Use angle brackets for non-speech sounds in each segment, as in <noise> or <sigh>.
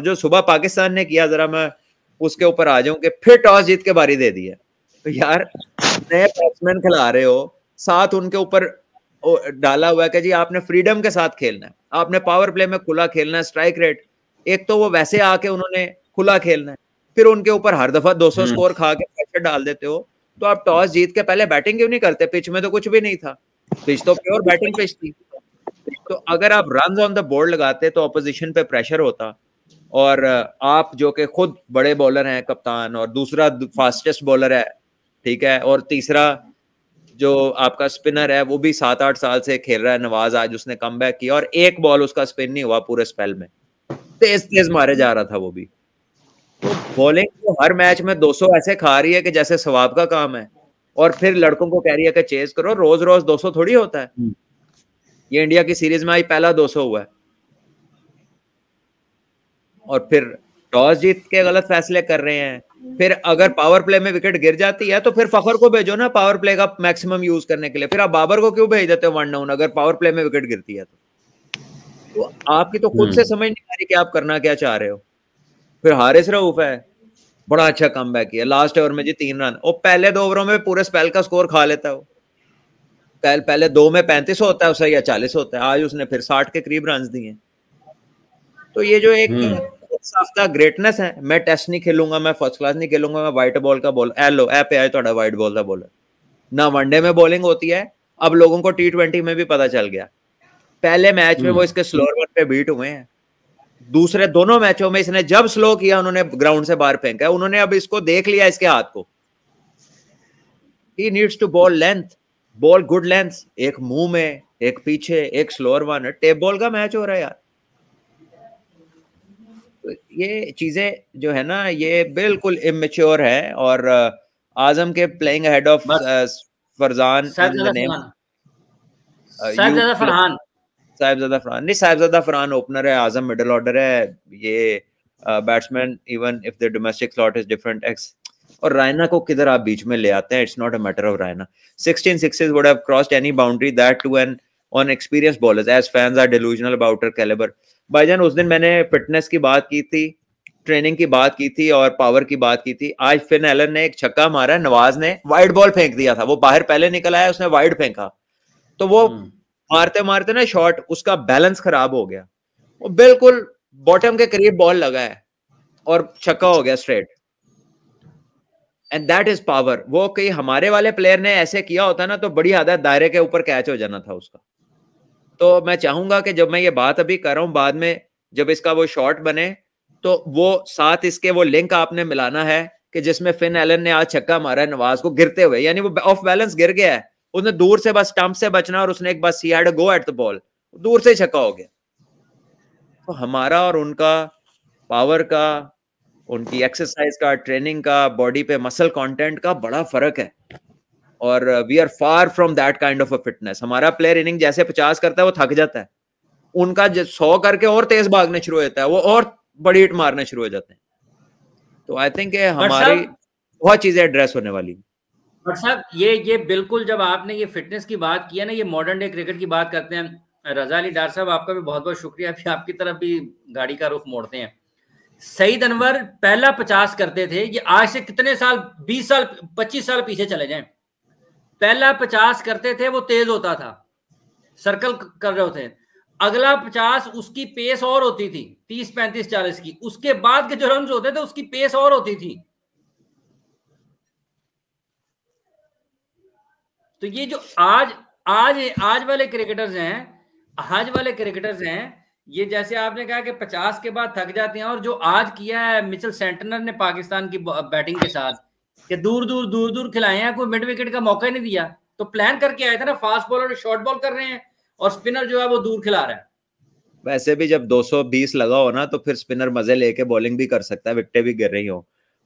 जो सुबह पाकिस्तान ने किया जरा मैं उसके ऊपर आ जाऊं कि फिर टॉस जीत के बारी दे दी है तो यार नए बैट्समैन खिला रहे हो साथ उनके ऊपर डाला हुआ है कि जी आपने फ्रीडम के साथ खेलना है आपने पावर प्ले में खुला खेलना है स्ट्राइक रेट एक तो वो वैसे आके उन्होंने खुला खेलना है फिर उनके ऊपर हर दफा 200 स्कोर हम्म। खा के प्रेशर डाल देते हो तो आप टॉस जीत के पहले बैटिंग क्यों नहीं करते पिच में तो कुछ भी नहीं था पिच तो प्योर बैटिंग पिच थी तो अगर आप रन ऑन द बोर्ड लगाते तो अपोजिशन पे प्रेशर होता और आप जो कि खुद बड़े बॉलर हैं कप्तान और दूसरा फास्टेस्ट बॉलर है ठीक है और तीसरा जो आपका स्पिनर है वो भी सात आठ साल से खेल रहा है नवाज आज उसने कम बैक किया और एक बॉल उसका स्पिन नहीं हुआ पूरे स्पेल में तेज तेज मारे जा रहा था वो भी तो बॉलिंग तो हर मैच में 200 ऐसे खा रही है कि जैसे स्वाब का काम है और फिर लड़कों को कह रही है कि चेज करो रोज रोज 200 थोड़ी होता है हम्म। ये इंडिया की सीरीज में आई पहला 200 हुआ है और फिर टॉस जीत के गलत फैसले कर रहे हैं फिर अगर पावर प्ले में विकेट गिर जाती है तो फिर फखर को भेजो ना पावर प्ले का मैक्सिमम यूज करने के लिए फिर आप बाबर को क्यों भेज देते हो वन डाउन अगर पावर प्ले में विकेट गिरती है तो तो आपकी तो खुद से हम्म। समझ नहीं आ रही कि आप करना क्या चाह रहे हो फिर हारिस रऊफ है बड़ा अच्छा कम बैक किया लास्ट ओवर में जी तीन रन और पहले दो ओवरों में पूरे स्पेल का स्कोर खा लेता है पहले पहले दो में पैंतीस होता है उसे या चालीस होता है आज उसने फिर साठ के करीब रन दिए तो ये जो एक हम्म। ਮਾਰਕਸ ਆਫ ਦਾ ਗ੍ਰੇਟਨੈਸ ਹੈ ਮੈਂ ਟੈਸਟ ਨਹੀਂ ਖੇਲੂੰਗਾ ਮੈਂ ਫਰਸਟ ਕਲਾਸ नहीं खेलूंगा मैं वाइट बॉल का बॉल ए ए पे आए थोड़ा वाइट बॉल का बॉलर ना वनडे में बॉलिंग होती है अब लोगों को टी ट्वेंटी में भी पता चल गया पहले मैच में वो हम्म। इसके स्लोअर वन पे बीट हुए हैं दूसरे दोनों मैचों में इसने जब स्लो किया उन्होंने ग्राउंड से बाहर फेंका उन्होंने अब इसको देख लिया इसके हाथ को ही needs to ball length ball good length एक मुंह में एक पीछे एक स्लोअर वन टेप बॉल का मैच हो रहा है यार ये चीजें जो है ना ये बिल्कुल इमेच्योर है और आजम के playing head of Farzan Sahibzada Farhan नहीं साहिबजादा फरहान ओपनर है आजम मिडिल ऑर्डर है ये batsman even if the domestic slot is different X और रायना को किधर आप बीच में ले आते हैं it's not a matter of Raina 16 sixes would have crossed any boundary that to end on experience bowler as fans are delusional about caliber caliber भाईजान उस दिन मैंने फिटनेस की बात की थी ट्रेनिंग की बात की थी और पावर की बात की थी आज फिन एलन ने एक छक्का मारा नवाज ने वाइड बॉल फेंक दिया था वो बाहर पहले निकल आया उसने वाइड फेंका तो वो हम्म। मारते मारते ना शॉट उसका बैलेंस खराब हो गया वो बिल्कुल बॉटम के करीब बॉल लगा है और छक्का हो गया straight and that is power वो कहीं हमारे वाले प्लेयर ने ऐसे किया होता ना तो बड़ी हादत दायरे के ऊपर कैच हो जाना था उसका तो मैं चाहूंगा कि जब मैं ये बात अभी कर रहा हूँ बाद में जब इसका वो शॉर्ट बने तो वो साथ इसके वो लिंक आपने मिलाना है कि जिसमें फिन एलन ने आज छक्का मारा है नवाज को गिरते हुए यानी वो ऑफ बैलेंस गिर गया है उसने दूर से बस स्टंप से बचना और उसने एक बस ही had go at the ball दूर से छक्का हो गया तो हमारा और उनका पावर का उनकी एक्सरसाइज का ट्रेनिंग का बॉडी पे मसल कंटेंट का बड़ा फर्क है और we are far from that kind of a fitness हमारा प्लेयर इनिंग जैसे पचास करता है वो थक जाता है उनका सौ करके और तेज भागना शुरू हो जाता है वो और बड़ी हिट मारना शुरू हो जाते हैं तो आई थिंक हमारी बहुत चीजें एड्रेस होने वाली है बट साहब ये ये बिल्कुल जब आपने ये फिटनेस की बात की है ना ये मॉडर्न डे क्रिकेट की बात करते हैं रजा अली डार साहब आपका भी बहुत बहुत शुक्रिया अभी आपकी तरफ भी गाड़ी का रुख मोड़ते हैं सईद अनवर पहला पचास करते थे ये आज से कितने साल बीस साल पच्चीस साल पीछे चले जाएं पहला पचास करते थे वो तेज होता था सर्कल कर रहे होते अगला पचास उसकी पेस और होती थी तीस पैंतीस चालीस की उसके बाद के जो रन होते थे उसकी पेस और होती थी तो ये जो आज आज आज वाले क्रिकेटर्स हैं आज वाले क्रिकेटर्स हैं ये जैसे आपने कहा कि पचास के बाद थक जाते हैं और जो आज किया है मिचल सेंटनर ने पाकिस्तान की बैटिंग के साथ कि दूर दूर दूर दूर खिलाए हैं कोई मिड विकेट का मौका ही नहीं दिया तो प्लान करके आए थे ना फास्ट बॉलर और शॉर्ट बॉल कर रहे हैं और स्पिनर जो है वो दूर खिला रहा है वैसे भी जब 220 लगा हो ना तो फिर स्पिनर मजे लेके बॉलिंग भी कर सकता है विकटे भी गिर रही हो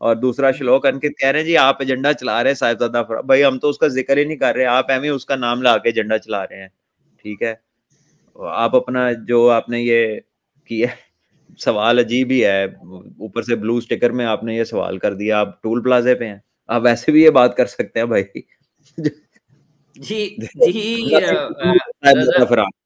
और दूसरा हम्म। श्लोक अंकित कह रहे हैं जी आप एजेंडा चला रहे हैं साहिबजादा भाई हम तो उसका जिक्र ही नहीं कर रहे आप एम उसका नाम ला के एजेंडा चला रहे हैं ठीक है आप अपना जो आपने ये किया सवाल अजीब ही है ऊपर से ब्लू स्टिकर में आपने ये सवाल कर दिया आप टूल प्लाजे पे हैं आप वैसे भी ये बात कर सकते हैं भाई जी <laughs> जी <laughs> <laughs>